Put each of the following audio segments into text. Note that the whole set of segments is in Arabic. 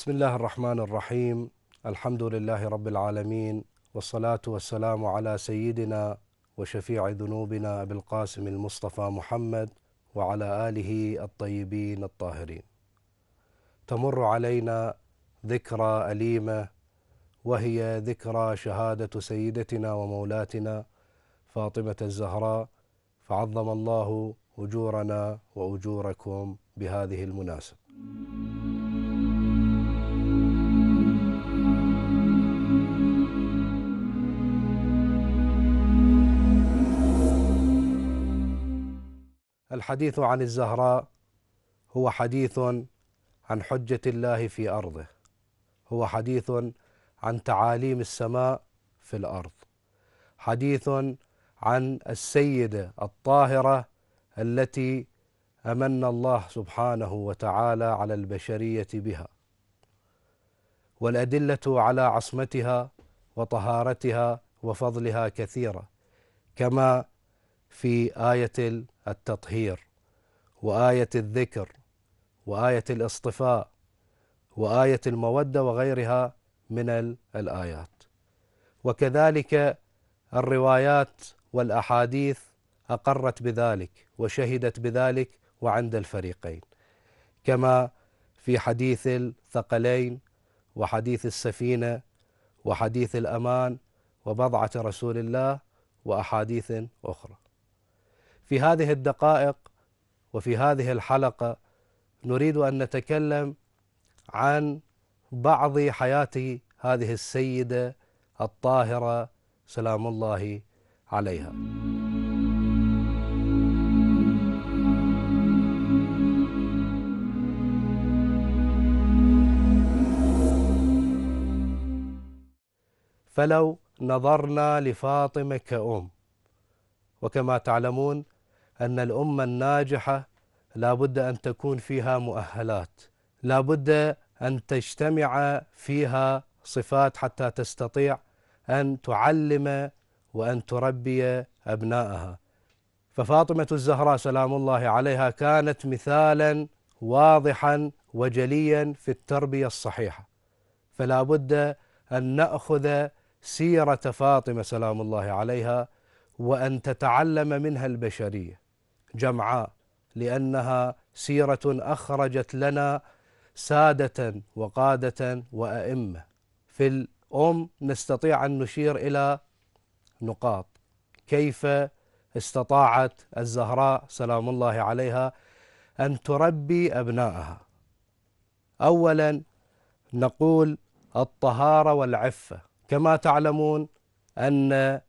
بسم الله الرحمن الرحيم الحمد لله رب العالمين والصلاة والسلام على سيدنا وشفيع ذنوبنا أبي القاسم المصطفى محمد وعلى آله الطيبين الطاهرين تمر علينا ذكرى أليمة وهي ذكرى شهادة سيدتنا ومولاتنا فاطمة الزهراء فعظم الله أجورنا وأجوركم بهذه المناسبة الحديث عن الزهراء هو حديث عن حجة الله في أرضه هو حديث عن تعاليم السماء في الأرض حديث عن السيدة الطاهرة التي أمن الله سبحانه وتعالى على البشرية بها والأدلة على عصمتها وطهارتها وفضلها كثيرة كما في آية التطهير وايه الذكر وايه الاصطفاء وايه الموده وغيرها من الايات وكذلك الروايات والاحاديث اقرت بذلك وشهدت بذلك وعند الفريقين كما في حديث الثقلين وحديث السفينه وحديث الامان وبضعه رسول الله واحاديث اخرى في هذه الدقائق وفي هذه الحلقة نريد أن نتكلم عن بعض حياة هذه السيدة الطاهرة سلام الله عليها. فلو نظرنا لفاطمة كأم وكما تعلمون أن الأمة الناجحة لا بد أن تكون فيها مؤهلات لا بد أن تجتمع فيها صفات حتى تستطيع أن تعلم وأن تربي أبنائها ففاطمة الزهراء سلام الله عليها كانت مثالا واضحا وجليا في التربية الصحيحة فلا بد أن نأخذ سيرة فاطمة سلام الله عليها وأن تتعلم منها البشرية جمعاء لأنها سيرة أخرجت لنا سادة وقادة وأئمة في الأم نستطيع أن نشير إلى نقاط كيف استطاعت الزهراء سلام الله عليها أن تربي أبنائها أولا نقول الطهارة والعفة كما تعلمون أن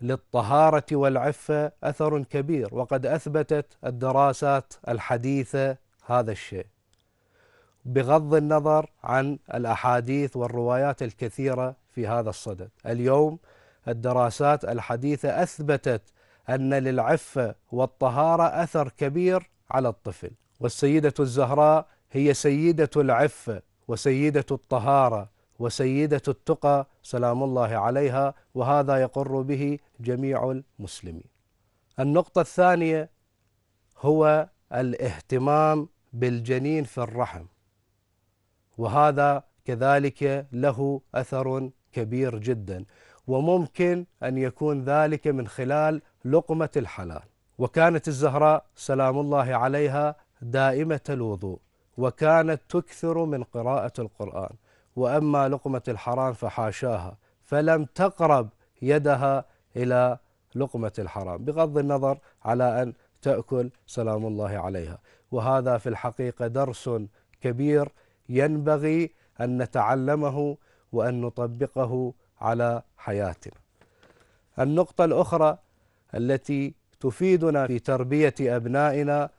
للطهارة والعفة أثر كبير وقد أثبتت الدراسات الحديثة هذا الشيء بغض النظر عن الأحاديث والروايات الكثيرة في هذا الصدد اليوم الدراسات الحديثة أثبتت أن للعفة والطهارة أثر كبير على الطفل والسيدة الزهراء هي سيدة العفة وسيدة الطهارة وسيدة التقى سلام الله عليها وهذا يقر به جميع المسلمين النقطة الثانية هو الاهتمام بالجنين في الرحم وهذا كذلك له أثر كبير جدا وممكن أن يكون ذلك من خلال لقمة الحلال وكانت الزهراء سلام الله عليها دائمة الوضوء وكانت تكثر من قراءة القرآن وأما لقمة الحرام فحاشاها فلم تقرب يدها إلى لقمة الحرام بغض النظر على أن تأكل سلام الله عليها وهذا في الحقيقة درس كبير ينبغي أن نتعلمه وأن نطبقه على حياتنا النقطة الأخرى التي تفيدنا في تربية أبنائنا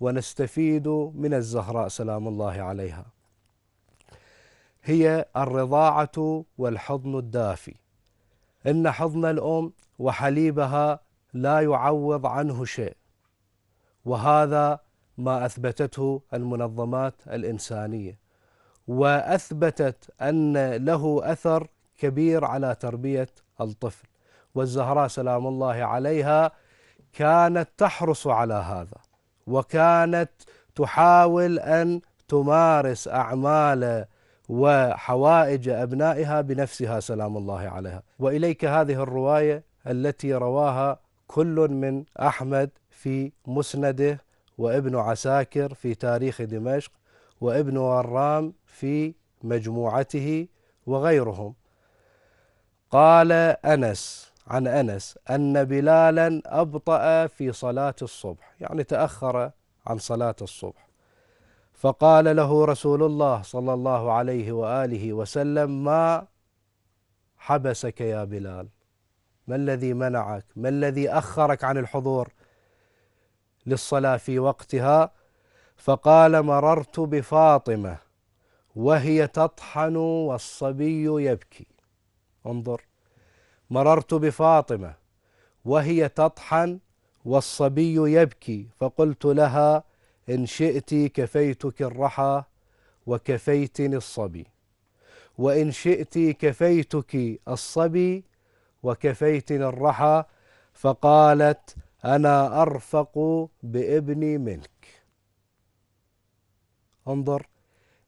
ونستفيد من الزهراء سلام الله عليها هي الرضاعة والحضن الدافي إن حضن الأم وحليبها لا يعوض عنه شيء وهذا ما أثبتته المنظمات الإنسانية وأثبتت أن له أثر كبير على تربية الطفل والزهراء سلام الله عليها كانت تحرص على هذا وكانت تحاول أن تمارس أعمال وحوائج أبنائها بنفسها سلام الله عليها وإليك هذه الرواية التي رواها كل من أحمد في مسنده وابن عساكر في تاريخ دمشق وابن ورام في مجموعته وغيرهم قال أنس عن أنس أن بلالا أبطأ في صلاة الصبح يعني تأخر عن صلاة الصبح فقال له رسول الله صلى الله عليه واله وسلم ما حبسك يا بلال ما الذي منعك ما الذي اخرك عن الحضور للصلاه في وقتها فقال مررت بفاطمه وهي تطحن والصبي يبكي انظر مررت بفاطمه وهي تطحن والصبي يبكي فقلت لها إن شئت كفيتك الرحى وكفيتني الصبي وإن شئت كفيتك الصبي وكفيتني الرحى فقالت أنا أرفق بابني منك انظر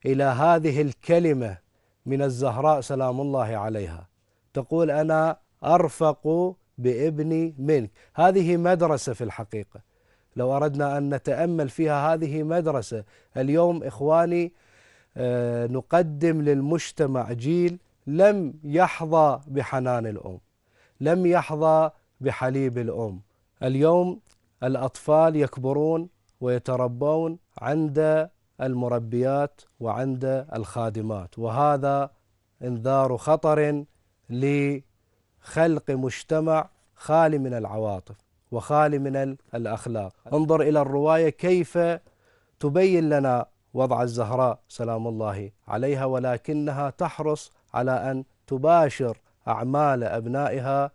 إلى هذه الكلمة من الزهراء سلام الله عليها تقول أنا أرفق بابني منك هذه مدرسة في الحقيقة لو أردنا أن نتأمل فيها هذه مدرسة اليوم إخواني آه، نقدم للمجتمع جيل لم يحظى بحنان الأم لم يحظى بحليب الأم اليوم الأطفال يكبرون ويتربون عند المربيات وعند الخادمات وهذا انذار خطر لخلق مجتمع خالي من العواطف وخالي من الأخلاق انظر إلى الرواية كيف تبين لنا وضع الزهراء سلام الله عليها ولكنها تحرص على أن تباشر أعمال أبنائها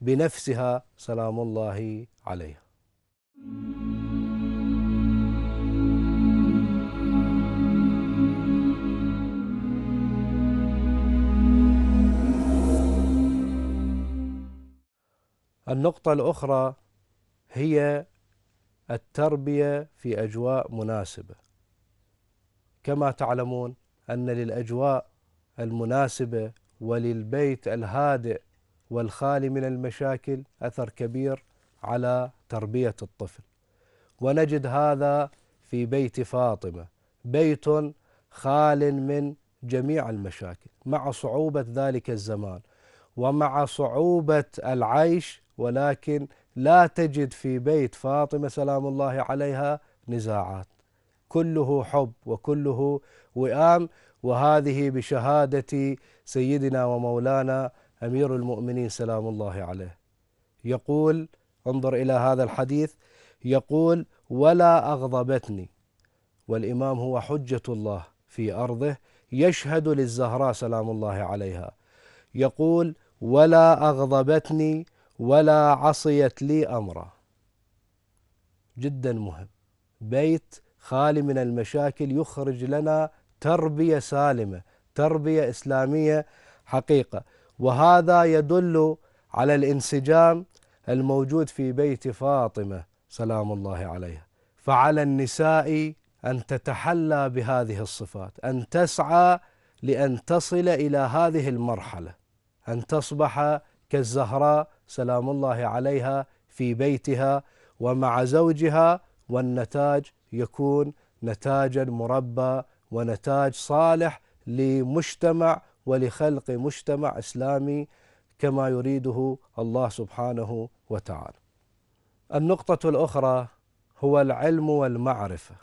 بنفسها سلام الله عليها النقطة الأخرى هي التربية في أجواء مناسبة كما تعلمون أن للأجواء المناسبة وللبيت الهادئ والخالي من المشاكل أثر كبير على تربية الطفل ونجد هذا في بيت فاطمة بيت خال من جميع المشاكل مع صعوبة ذلك الزمان ومع صعوبة العيش ولكن لا تجد في بيت فاطمة سلام الله عليها نزاعات كله حب وكله وئام وهذه بشهادة سيدنا ومولانا أمير المؤمنين سلام الله عليه يقول انظر إلى هذا الحديث يقول ولا أغضبتني والإمام هو حجة الله في أرضه يشهد للزهراء سلام الله عليها يقول ولا أغضبتني ولا عصيت لي أمرا جدا مهم بيت خالي من المشاكل يخرج لنا تربية سالمة تربية إسلامية حقيقة وهذا يدل على الانسجام الموجود في بيت فاطمة سلام الله عليها فعلى النساء أن تتحلى بهذه الصفات أن تسعى لأن تصل إلى هذه المرحلة أن تصبح كالزهراء سلام الله عليها في بيتها ومع زوجها والنتاج يكون نتاجا مربى ونتاج صالح لمجتمع ولخلق مجتمع اسلامي كما يريده الله سبحانه وتعالى. النقطة الأخرى هو العلم والمعرفة.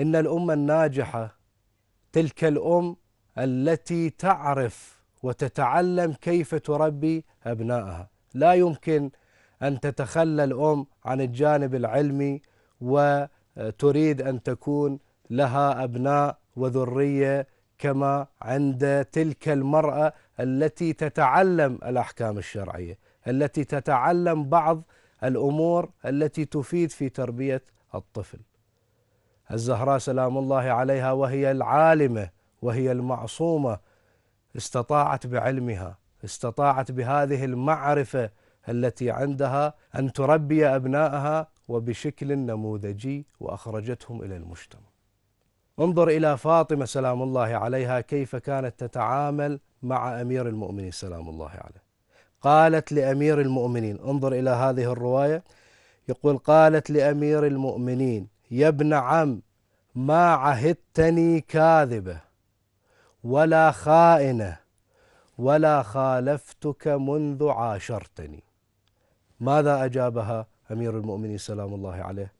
إن الأمة الناجحة تلك الأم التي تعرف وتتعلم كيف تربي أبنائها لا يمكن أن تتخلى الأم عن الجانب العلمي وتريد أن تكون لها أبناء وذرية كما عند تلك المرأة التي تتعلم الأحكام الشرعية التي تتعلم بعض الأمور التي تفيد في تربية الطفل الزهراء سلام الله عليها وهي العالمة وهي المعصومة استطاعت بعلمها استطاعت بهذه المعرفة التي عندها أن تربي أبنائها وبشكل نموذجي وأخرجتهم إلى المجتمع انظر إلى فاطمة سلام الله عليها كيف كانت تتعامل مع أمير المؤمنين سلام الله عليه قالت لأمير المؤمنين انظر إلى هذه الرواية يقول قالت لأمير المؤمنين يا ابن عم ما عهدتني كاذبه ولا خائنة ولا خالفتك منذ عاشرتني ماذا أجابها أمير المؤمنين سلام الله عليه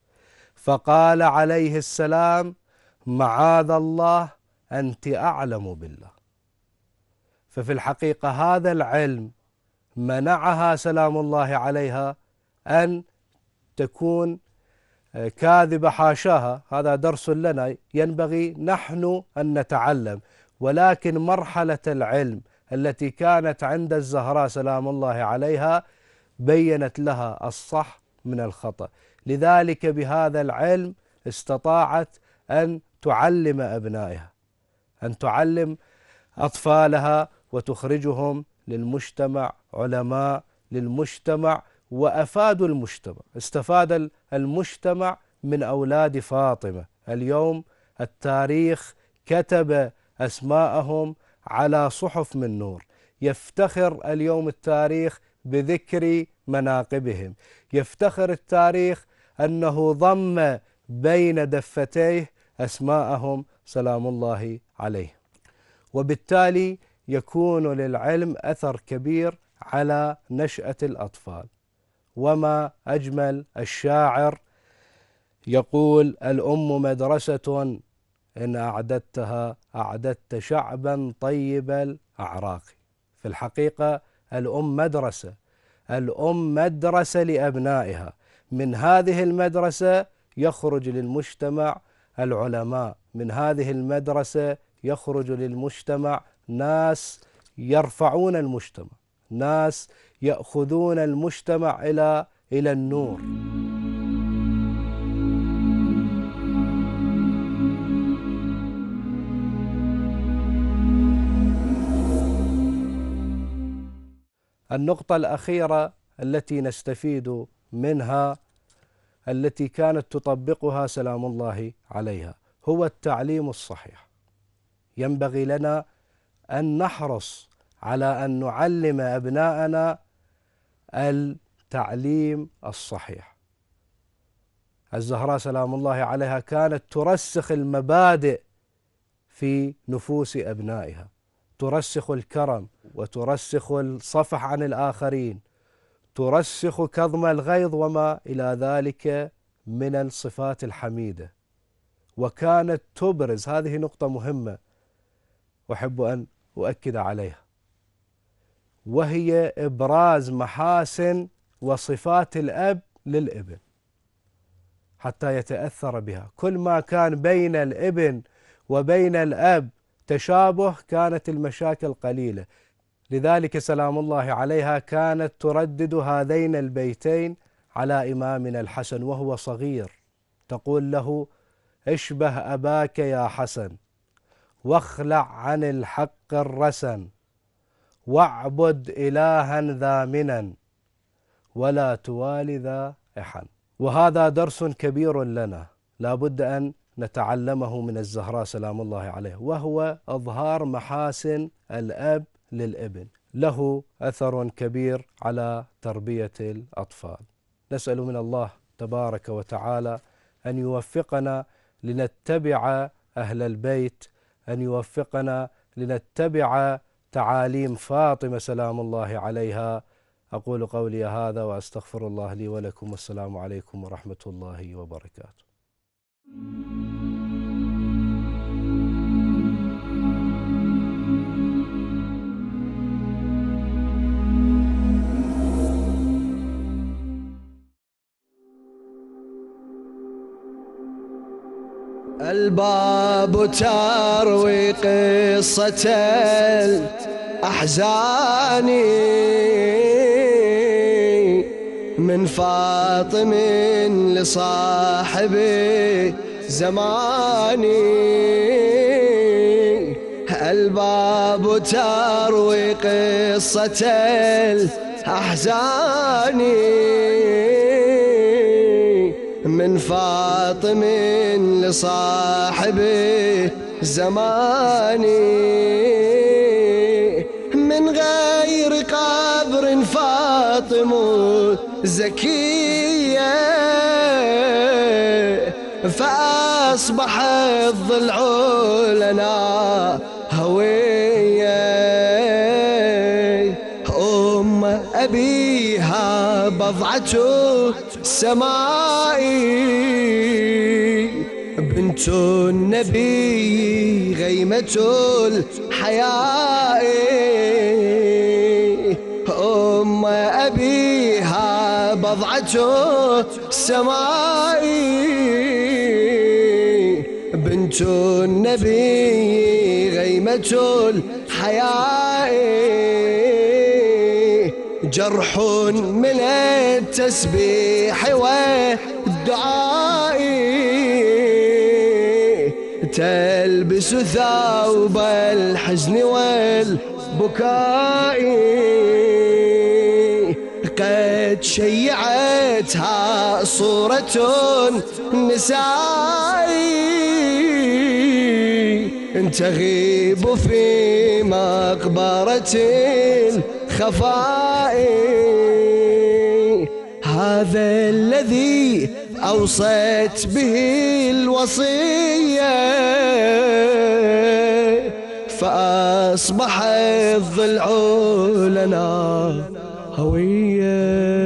فقال عليه السلام معاذ الله أنت أعلم بالله ففي الحقيقة هذا العلم منعها سلام الله عليها أن تكون آه، كاذبة حاشاها هذا درس لنا ينبغي نحن أن نتعلم ولكن مرحلة العلم التي كانت عند الزهراء سلام الله عليها بينت لها الصح من الخطأ لذلك بهذا العلم استطاعت أن تعلم أبنائها أن تعلم أطفالها وتخرجهم للمجتمع علماء للمجتمع وأفادوا المجتمع استفاد المجتمع من أولاد فاطمة اليوم التاريخ كتب أسماءهم على صحف من نور يفتخر اليوم التاريخ بذكر مناقبهم يفتخر التاريخ أنه ضم بين دفتيه أسماءهم سلام الله عليه وبالتالي يكون للعلم أثر كبير على نشأة الأطفال وما أجمل الشاعر يقول الأم مدرسة إن أعددتها أعددت شعبا طيب الأعراق في الحقيقة الأم مدرسة الأم مدرسة لأبنائها من هذه المدرسة يخرج للمجتمع العلماء من هذه المدرسة يخرج للمجتمع ناس يرفعون المجتمع ناس يأخذون المجتمع إلى إلى النور النقطة الأخيرة التي نستفيد منها التي كانت تطبقها سلام الله عليها هو التعليم الصحيح ينبغي لنا أن نحرص على أن نعلم أبناءنا التعليم الصحيح الزهراء سلام الله عليها كانت ترسخ المبادئ في نفوس أبنائها ترسخ الكرم وترسخ الصفح عن الآخرين ترسخ كظم الغيظ وما إلى ذلك من الصفات الحميدة وكانت تبرز هذه نقطة مهمة أحب أن أؤكد عليها وهي إبراز محاسن وصفات الأب للابن حتى يتأثر بها كل ما كان بين الابن وبين الأب تشابه كانت المشاكل قليلة لذلك سلام الله عليها كانت تردد هذين البيتين على إمامنا الحسن وهو صغير تقول له اشبه أباك يا حسن واخلع عن الحق الرسن واعبد إلها ذا منا ولا توالي ذا إحن وهذا درس كبير لنا لا بد أن نتعلمه من الزهراء سلام الله عليه وهو اظهار محاسن الاب للابن له اثر كبير على تربيه الاطفال نسال من الله تبارك وتعالى ان يوفقنا لنتبع اهل البيت ان يوفقنا لنتبع تعاليم فاطمه سلام الله عليها اقول قولي هذا واستغفر الله لي ولكم والسلام عليكم ورحمه الله وبركاته الباب تروي قصة أحزاني من فاطم لصاحبي زماني الباب تروي قصة الأحزاني من فاطم لصاحب زماني من غير قبر فاطم زكيه فأصبح الضلع لنا هوية أم أبيها بضعة السمائي بنت النبي غيمة الحياء أم أبيها بضعة السمائي بنت النبي غيمة الحياة جرح من التسبيح والدعاء تلبس ثوب الحزن والبكاء قد شيعتها صورة نسائي تغيب في مقبرة الخفائي هذا الذي أوصيت به الوصية فأصبح الضلع لنا هويه